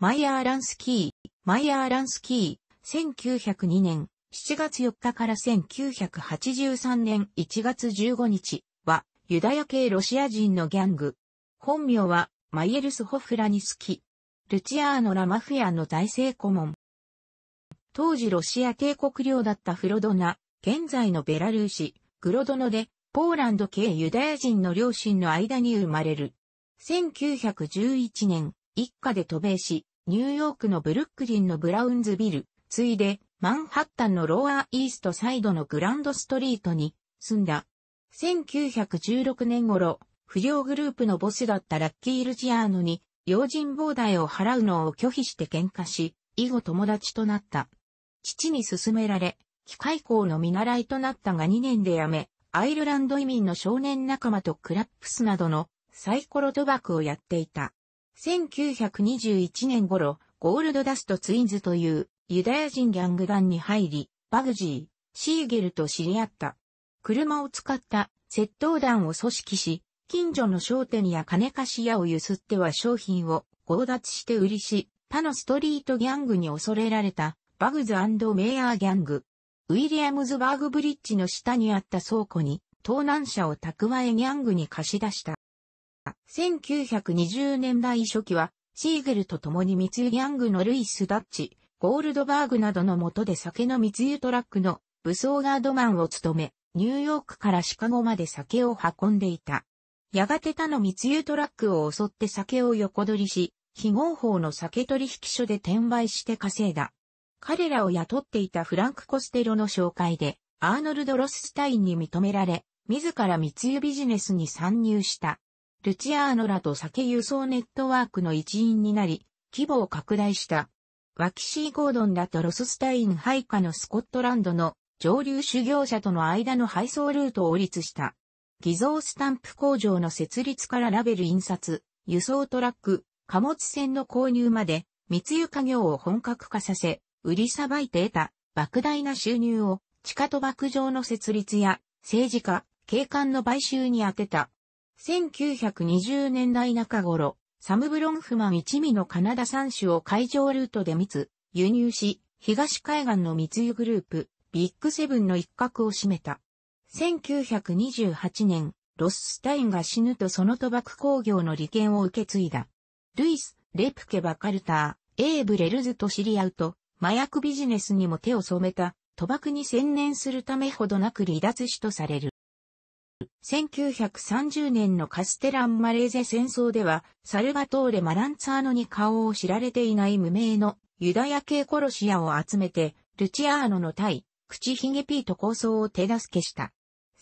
マイヤー・ランスキー、マイヤー・ランスキー、1902年7月4日から1983年1月15日は、ユダヤ系ロシア人のギャング。本名は、マイエルス・ホフラニスキ。ルチアーノ・ラ・マフィアの大聖顧問。当時ロシア帝国領だったフロドナ、現在のベラルーシ、グロドノで、ポーランド系ユダヤ人の両親の間に生まれる。1911年、一家で渡米し、ニューヨークのブルックリンのブラウンズビル、ついで、マンハッタンのロアーイーストサイドのグランドストリートに住んだ。1916年頃、不良グループのボスだったラッキー・ルジアーノに、用心棒代を払うのを拒否して喧嘩し、以後友達となった。父に勧められ、機械工の見習いとなったが2年で辞め、アイルランド移民の少年仲間とクラップスなどのサイコロ賭博をやっていた。1921年頃、ゴールドダストツインズというユダヤ人ギャング団に入り、バグジー、シーゲルと知り合った。車を使った窃盗団を組織し、近所の商店や金貸し屋を揺すっては商品を強奪して売りし、他のストリートギャングに恐れられたバグズメイヤーギャング。ウィリアムズバーグブリッジの下にあった倉庫に盗難車を蓄えギャングに貸し出した。1920年代初期は、シーゲルと共に密輸ギャングのルイス・ダッチ、ゴールドバーグなどの下で酒の密輸トラックの武装ガードマンを務め、ニューヨークからシカゴまで酒を運んでいた。やがて他の密輸トラックを襲って酒を横取りし、非合法の酒取引所で転売して稼いだ。彼らを雇っていたフランク・コステロの紹介で、アーノルド・ロススタインに認められ、自ら密輸ビジネスに参入した。ルチアーノらと酒輸送ネットワークの一員になり、規模を拡大した。ワキシー・ゴードンらとロススタイン配下のスコットランドの上流修行者との間の配送ルートを立した。偽造スタンプ工場の設立からラベル印刷、輸送トラック、貨物船の購入まで密輸家業を本格化させ、売りさばいて得た莫大な収入を地下賭博場の設立や政治家、警官の買収に充てた。1920年代中頃、サム・ブロンフマン一味のカナダ産種を海上ルートで密、輸入し、東海岸の密輸グループ、ビッグセブンの一角を占めた。1928年、ロス・スタインが死ぬとその賭博工業の利権を受け継いだ。ルイス、レプケ・バカルター、エーブ・レルズと知り合うと、麻薬ビジネスにも手を染めた、賭博に専念するためほどなく離脱しとされる。1930年のカステランマレーゼ戦争では、サルガトーレ・マランツァーノに顔を知られていない無名のユダヤ系殺し屋を集めて、ルチアーノの対、口ひげピート構想を手助けした。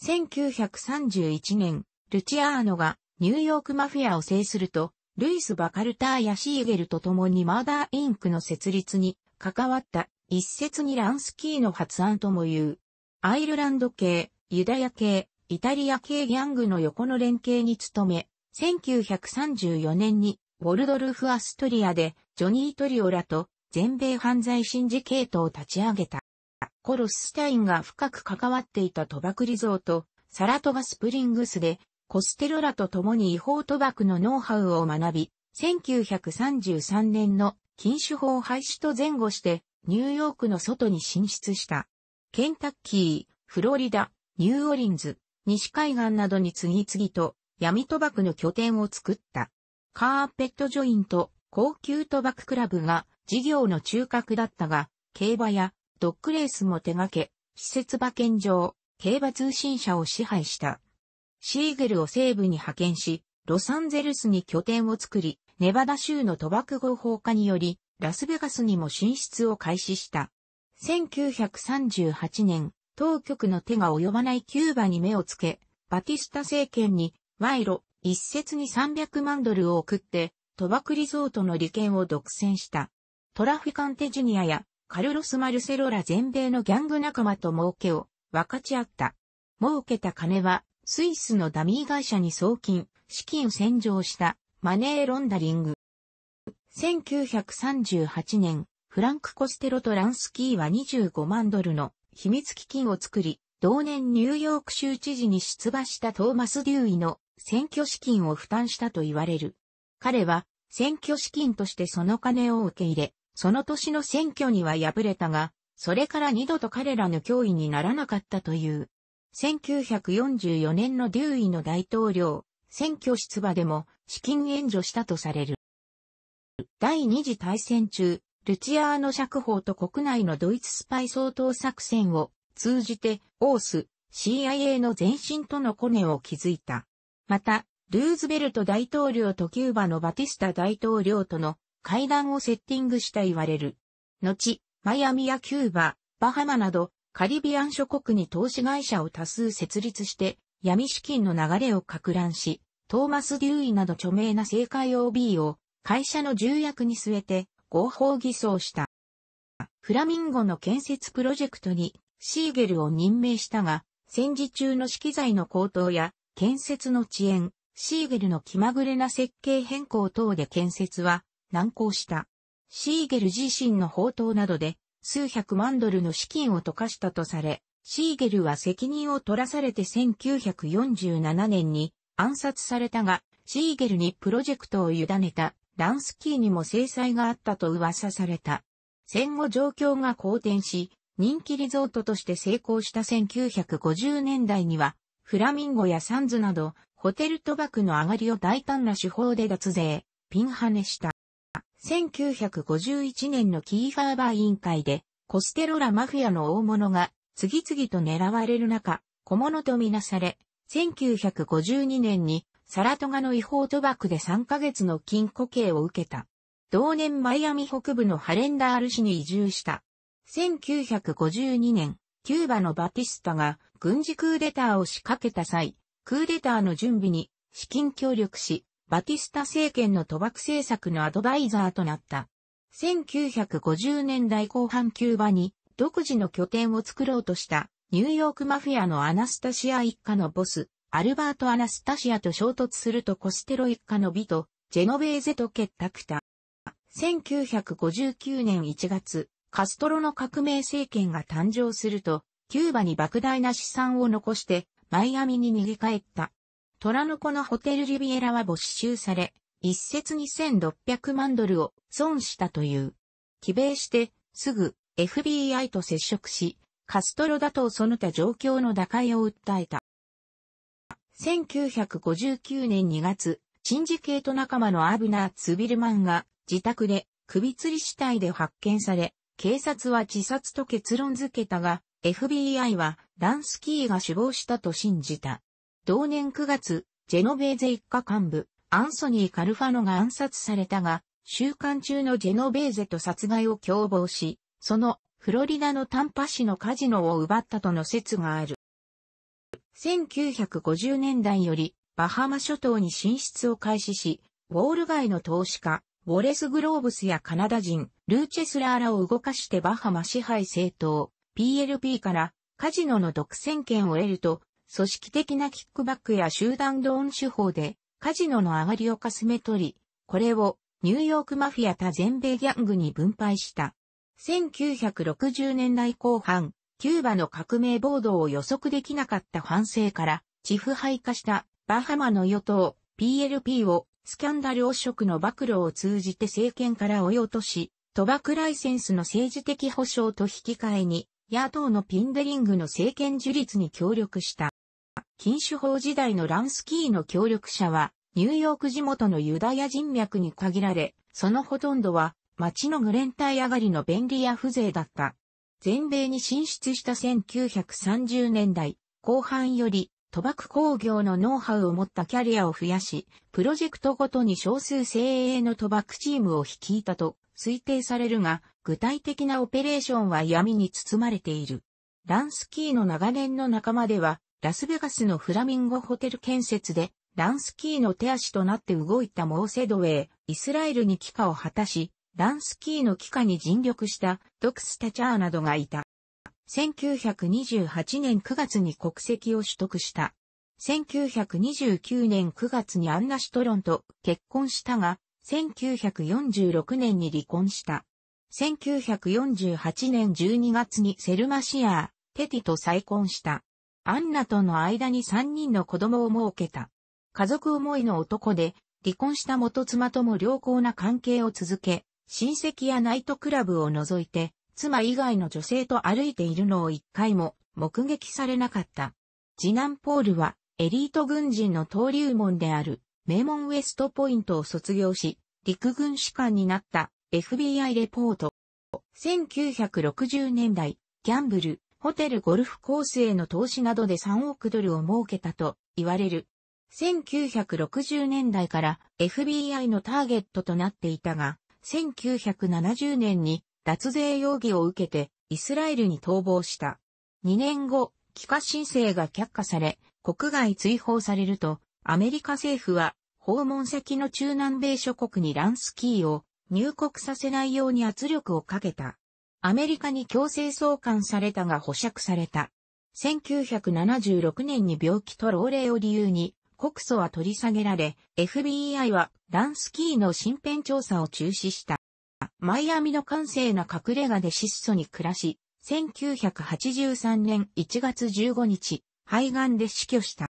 1931年、ルチアーノがニューヨークマフィアを制すると、ルイス・バカルターやシーゲルと共にマーダーインクの設立に関わった一説にランスキーの発案とも言う。アイルランド系、ユダヤ系、イタリア系ギャングの横の連携に努め、1934年にボルドルフ・アストリアでジョニー・トリオラと全米犯罪シンジケートを立ち上げた。コロススタインが深く関わっていた賭博リゾート、サラトガスプリングスで、コステロラと共に違法賭博のノウハウを学び、1933年の禁酒法廃止と前後して、ニューヨークの外に進出した。ケンタッキー、フロリダ、ニューオリンズ、西海岸などに次々と闇賭博の拠点を作った。カーペットジョイント、高級賭博クラブが事業の中核だったが、競馬やドッグレースも手掛け、施設馬券場、競馬通信社を支配した。シーゲルを西部に派遣し、ロサンゼルスに拠点を作り、ネバダ州の賭博合法化により、ラスベガスにも進出を開始した。1938年、当局の手が及ばないキューバに目をつけ、バティスタ政権に賄賂一説に300万ドルを送って、賭博リゾートの利権を独占した。トラフィカンテジュニアやカルロス・マルセロら全米のギャング仲間と儲けを分かち合った。儲けた金はスイスのダミー会社に送金、資金洗浄したマネーロンダリング。1938年、フランク・コステロとランスキーは25万ドルの秘密基金を作り、同年ニューヨーク州知事に出馬したトーマス・デューイの選挙資金を負担したと言われる。彼は選挙資金としてその金を受け入れ、その年の選挙には敗れたが、それから二度と彼らの脅威にならなかったという。1944年のデューイの大統領、選挙出馬でも資金援助したとされる。第二次大戦中、ルチアーノ釈放と国内のドイツスパイ総統作戦を通じて、オース、CIA の前身とのコネを築いた。また、ルーズベルト大統領とキューバのバティスタ大統領との会談をセッティングした言われる。後、マイアミやキューバ、バハマなど、カリビアン諸国に投資会社を多数設立して、闇資金の流れを拡乱し、トーマス・デューイなど著名な政界 OB を会社の重役に据えて合法偽装した。フラミンゴの建設プロジェクトにシーゲルを任命したが、戦時中の資機材の高騰や建設の遅延、シーゲルの気まぐれな設計変更等で建設は難航した。シーゲル自身の宝刀などで数百万ドルの資金を溶かしたとされ、シーゲルは責任を取らされて1947年に暗殺されたが、シーゲルにプロジェクトを委ねたランスキーにも制裁があったと噂された。戦後状況が好転し、人気リゾートとして成功した1950年代には、フラミンゴやサンズなど、ホテル賭博の上がりを大胆な手法で脱税、ピンハネした。1951年のキーファーバー委員会で、コステロラマフィアの大物が次々と狙われる中、小物とみなされ、1952年にサラトガの違法賭博で3ヶ月の禁固刑を受けた。同年マイアミ北部のハレンダール市に移住した。1952年、キューバのバティスタが軍事クーデターを仕掛けた際、クーデターの準備に資金協力し、バティスタ政権の賭博政策のアドバイザーとなった。1950年代後半キューバに独自の拠点を作ろうとしたニューヨークマフィアのアナスタシア一家のボス、アルバート・アナスタシアと衝突するとコステロ一家の美と、ジェノベーゼと結託た。1959年1月、カストロの革命政権が誕生すると、キューバに莫大な資産を残して、マイアミに逃げ帰った。虎の子のホテルリビエラは没収され、一説2600万ドルを損したという。帰米して、すぐ FBI と接触し、カストロだとその他状況の打開を訴えた。1959年2月、シンジと仲間のアブナー・ツビルマンが自宅で首吊り死体で発見され、警察は自殺と結論付けたが、FBI はランスキーが死亡したと信じた。同年9月、ジェノベーゼ一家幹部、アンソニー・カルファノが暗殺されたが、週刊中のジェノベーゼと殺害を共謀し、そのフロリダのタンパ市のカジノを奪ったとの説がある。1950年代よりバハマ諸島に進出を開始し、ウォール街の投資家、ウォレス・グローブスやカナダ人、ルーチェスラーらを動かしてバハマ支配政党、PLP からカジノの独占権を得ると、組織的なキックバックや集団ローン手法でカジノの上がりをかすめ取り、これをニューヨークマフィア他全米ギャングに分配した。1960年代後半、キューバの革命暴動を予測できなかった反省から、地腐敗化したバハマの与党 PLP をスキャンダル汚職の暴露を通じて政権から追い落とし、賭博ライセンスの政治的保障と引き換えに、野党のピンデリングの政権樹立に協力した。禁酒法時代のランスキーの協力者は、ニューヨーク地元のユダヤ人脈に限られ、そのほとんどは、町のグレンイ上がりの便利や風情だった全米に進出した1930年代後半より賭博工業のノウハウを持ったキャリアを増やし、プロジェクトごとに少数精鋭の賭博チームを率いたと推定されるが、具体的なオペレーションは闇に包まれている。ランスキーの長年の仲間では、ラスベガスのフラミンゴホテル建設で、ランスキーの手足となって動いたモーセドウェイ、イスラエルに帰化を果たし、ランスキーの帰化に尽力したドクス・タチャーなどがいた。1928年9月に国籍を取得した。1929年9月にアンナ・シュトロンと結婚したが、1946年に離婚した。1948年12月にセルマシアー、テティと再婚した。アンナとの間に3人の子供を設けた。家族思いの男で、離婚した元妻とも良好な関係を続け、親戚やナイトクラブを除いて、妻以外の女性と歩いているのを一回も目撃されなかった。次男ポールは、エリート軍人の登竜門である、名門ウエストポイントを卒業し、陸軍士官になった FBI レポート。1960年代、ギャンブル、ホテルゴルフコースへの投資などで3億ドルを儲けたと言われる。1960年代から FBI のターゲットとなっていたが、1970年に脱税容疑を受けてイスラエルに逃亡した。2年後、帰化申請が却下され、国外追放されると、アメリカ政府は訪問先の中南米諸国にランスキーを入国させないように圧力をかけた。アメリカに強制送還されたが保釈された。1976年に病気と老齢を理由に告訴は取り下げられ、FBI はダンスキーの身辺調査を中止した。マイアミの閑静な隠れ家で質素に暮らし、1983年1月15日、肺がんで死去した。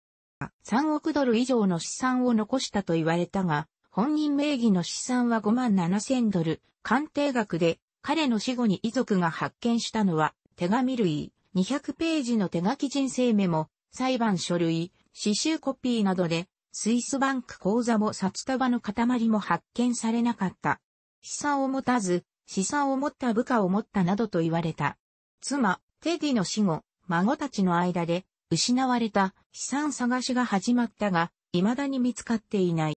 3億ドル以上の資産を残したと言われたが、本人名義の資産は5万7千ドル、鑑定額で彼の死後に遺族が発見したのは手紙類、200ページの手書き人生メモ、裁判書類、刺繍コピーなどで、スイスバンク口座も札束の塊も発見されなかった。資産を持たず、資産を持った部下を持ったなどと言われた。妻、テディの死後、孫たちの間で、失われた資産探しが始まったが、未だに見つかっていない。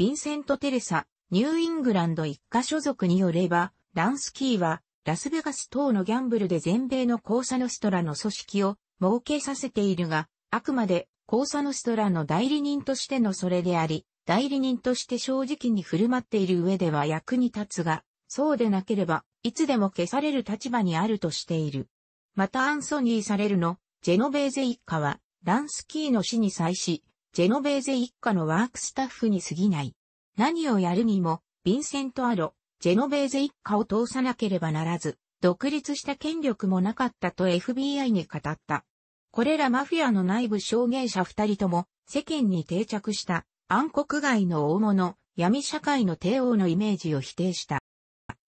ヴィンセント・テレサ、ニューイングランド一家所属によれば、ランスキーは、ラスベガス等のギャンブルで全米のコーサノストラの組織を儲けさせているが、あくまで、コーサノストラの代理人としてのそれであり、代理人として正直に振る舞っている上では役に立つが、そうでなければ、いつでも消される立場にあるとしている。またアンソニー・サレルの、ジェノベーゼ一家は、ランスキーの死に際し、ジェノベーゼ一家のワークスタッフに過ぎない。何をやるにも、ヴィンセント・アロ、ジェノベーゼ一家を通さなければならず、独立した権力もなかったと FBI に語った。これらマフィアの内部証言者二人とも世間に定着した暗黒街の大物、闇社会の帝王のイメージを否定した。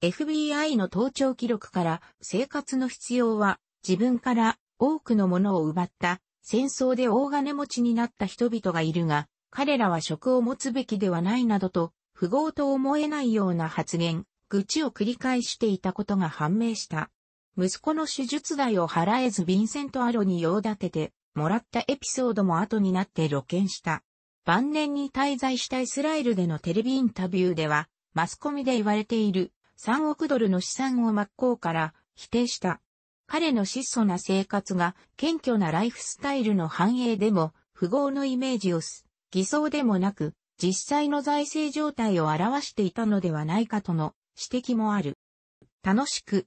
FBI の盗聴記録から生活の必要は自分から多くのものを奪った戦争で大金持ちになった人々がいるが彼らは職を持つべきではないなどと不合と思えないような発言、愚痴を繰り返していたことが判明した。息子の手術代を払えずヴィンセント・アロに用立てて、もらったエピソードも後になって露見した。晩年に滞在したイスラエルでのテレビインタビューでは、マスコミで言われている3億ドルの資産を真っ向から否定した。彼の質素な生活が謙虚なライフスタイルの繁栄でも富豪のイメージをす、偽装でもなく実際の財政状態を表していたのではないかとの指摘もある。楽しく